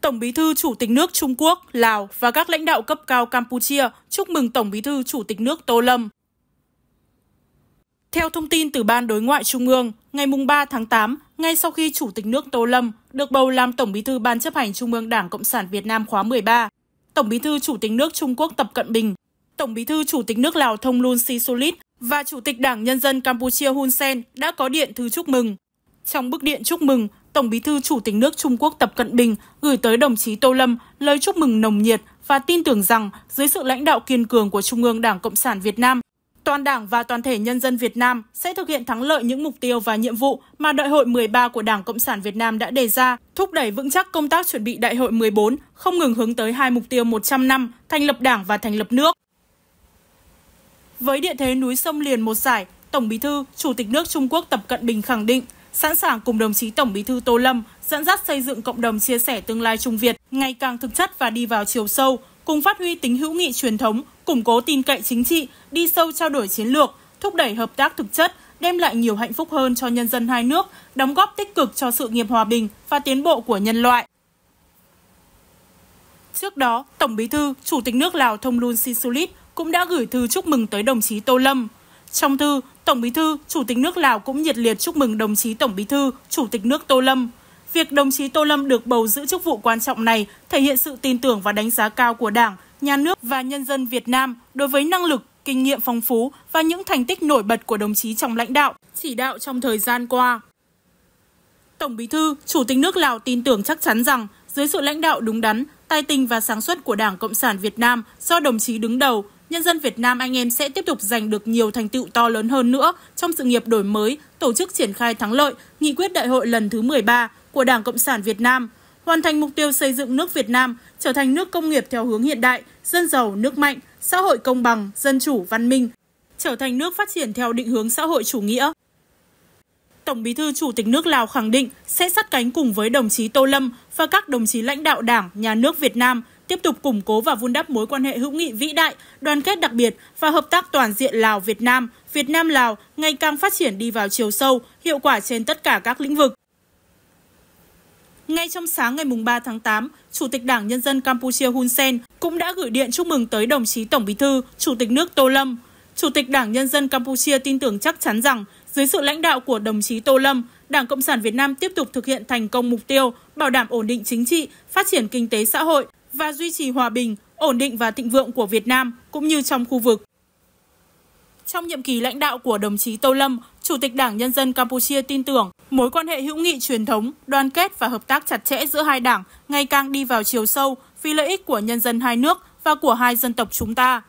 Tổng bí thư Chủ tịch nước Trung Quốc, Lào và các lãnh đạo cấp cao Campuchia chúc mừng Tổng bí thư Chủ tịch nước Tô Lâm. Theo thông tin từ Ban Đối ngoại Trung ương, ngày 3 tháng 8, ngay sau khi Chủ tịch nước Tô Lâm được bầu làm Tổng bí thư Ban chấp hành Trung ương Đảng Cộng sản Việt Nam khóa 13, Tổng bí thư Chủ tịch nước Trung Quốc Tập Cận Bình, Tổng bí thư Chủ tịch nước Lào Thông Luân Si Sisulit và Chủ tịch Đảng Nhân dân Campuchia Hun Sen đã có điện thư chúc mừng. Trong bức điện chúc mừng, Tổng bí thư Chủ tịch nước Trung Quốc Tập Cận Bình gửi tới đồng chí Tô Lâm lời chúc mừng nồng nhiệt và tin tưởng rằng dưới sự lãnh đạo kiên cường của Trung ương Đảng Cộng sản Việt Nam, toàn Đảng và toàn thể nhân dân Việt Nam sẽ thực hiện thắng lợi những mục tiêu và nhiệm vụ mà Đại hội 13 của Đảng Cộng sản Việt Nam đã đề ra, thúc đẩy vững chắc công tác chuẩn bị Đại hội 14, không ngừng hướng tới hai mục tiêu 100 năm thành lập Đảng và thành lập nước. Với địa thế núi sông liền một giải, Tổng Bí thư, Chủ tịch nước Trung Quốc Tập Cận Bình khẳng định – sẵn sàng cùng đồng chí Tổng Bí thư Tô Lâm dẫn dắt xây dựng cộng đồng chia sẻ tương lai Trung Việt ngày càng thực chất và đi vào chiều sâu, cùng phát huy tính hữu nghị truyền thống, củng cố tin cậy chính trị, đi sâu trao đổi chiến lược, thúc đẩy hợp tác thực chất, đem lại nhiều hạnh phúc hơn cho nhân dân hai nước, đóng góp tích cực cho sự nghiệp hòa bình và tiến bộ của nhân loại. Trước đó, Tổng Bí thư, Chủ tịch nước Lào Thông Luân Sisulit cũng đã gửi thư chúc mừng tới đồng chí Tô Lâm. Trong thư, Tổng Bí thư, Chủ tịch nước Lào cũng nhiệt liệt chúc mừng đồng chí Tổng Bí thư, Chủ tịch nước Tô Lâm. Việc đồng chí Tô Lâm được bầu giữ chức vụ quan trọng này thể hiện sự tin tưởng và đánh giá cao của Đảng, Nhà nước và nhân dân Việt Nam đối với năng lực, kinh nghiệm phong phú và những thành tích nổi bật của đồng chí trong lãnh đạo, chỉ đạo trong thời gian qua. Tổng Bí thư, Chủ tịch nước Lào tin tưởng chắc chắn rằng dưới sự lãnh đạo đúng đắn, tài tình và sáng suốt của Đảng Cộng sản Việt Nam do đồng chí đứng đầu, nhân dân Việt Nam anh em sẽ tiếp tục giành được nhiều thành tựu to lớn hơn nữa trong sự nghiệp đổi mới, tổ chức triển khai thắng lợi nghị quyết đại hội lần thứ 13 của Đảng Cộng sản Việt Nam, hoàn thành mục tiêu xây dựng nước Việt Nam trở thành nước công nghiệp theo hướng hiện đại, dân giàu, nước mạnh, xã hội công bằng, dân chủ, văn minh, trở thành nước phát triển theo định hướng xã hội chủ nghĩa. Tổng Bí thư Chủ tịch nước Lào khẳng định sẽ sát cánh cùng với đồng chí Tô Lâm và các đồng chí lãnh đạo Đảng, Nhà nước Việt Nam tiếp tục củng cố và vun đắp mối quan hệ hữu nghị vĩ đại, đoàn kết đặc biệt và hợp tác toàn diện Lào-Việt Nam, Việt Nam-Lào ngày càng phát triển đi vào chiều sâu, hiệu quả trên tất cả các lĩnh vực. Ngay trong sáng ngày 3 tháng 8, Chủ tịch Đảng Nhân dân Campuchia Hun Sen cũng đã gửi điện chúc mừng tới đồng chí Tổng Bí thư, Chủ tịch nước Tô Lâm. Chủ tịch Đảng Nhân dân Campuchia tin tưởng chắc chắn rằng dưới sự lãnh đạo của đồng chí Tô Lâm, Đảng Cộng sản Việt Nam tiếp tục thực hiện thành công mục tiêu bảo đảm ổn định chính trị, phát triển kinh tế xã hội, và duy trì hòa bình, ổn định và thịnh vượng của Việt Nam cũng như trong khu vực. Trong nhiệm kỳ lãnh đạo của đồng chí Tô Lâm, Chủ tịch Đảng Nhân dân Campuchia tin tưởng mối quan hệ hữu nghị truyền thống, đoàn kết và hợp tác chặt chẽ giữa hai đảng ngày càng đi vào chiều sâu vì lợi ích của nhân dân hai nước và của hai dân tộc chúng ta.